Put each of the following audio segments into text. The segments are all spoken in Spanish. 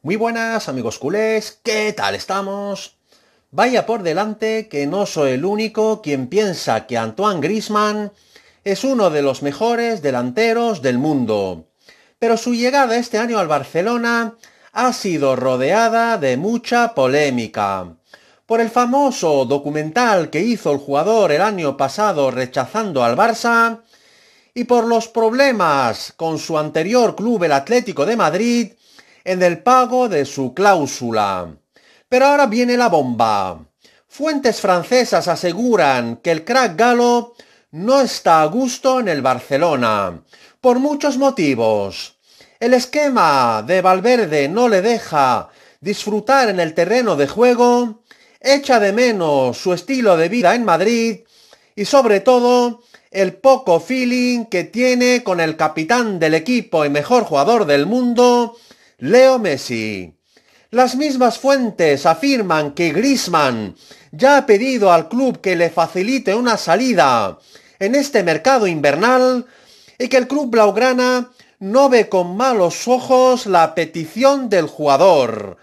Muy buenas amigos culés, ¿qué tal estamos? Vaya por delante que no soy el único quien piensa que Antoine Grisman es uno de los mejores delanteros del mundo. Pero su llegada este año al Barcelona ha sido rodeada de mucha polémica. Por el famoso documental que hizo el jugador el año pasado rechazando al Barça, y por los problemas con su anterior club el Atlético de Madrid, en el pago de su cláusula. Pero ahora viene la bomba. Fuentes francesas aseguran que el crack galo no está a gusto en el Barcelona, por muchos motivos. El esquema de Valverde no le deja disfrutar en el terreno de juego, echa de menos su estilo de vida en Madrid y sobre todo el poco feeling que tiene con el capitán del equipo y mejor jugador del mundo, Leo Messi. Las mismas fuentes afirman que Grisman ya ha pedido al club que le facilite una salida en este mercado invernal y que el club blaugrana no ve con malos ojos la petición del jugador,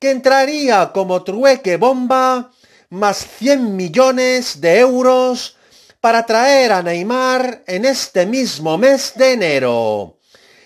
que entraría como trueque bomba más 100 millones de euros para traer a Neymar en este mismo mes de enero.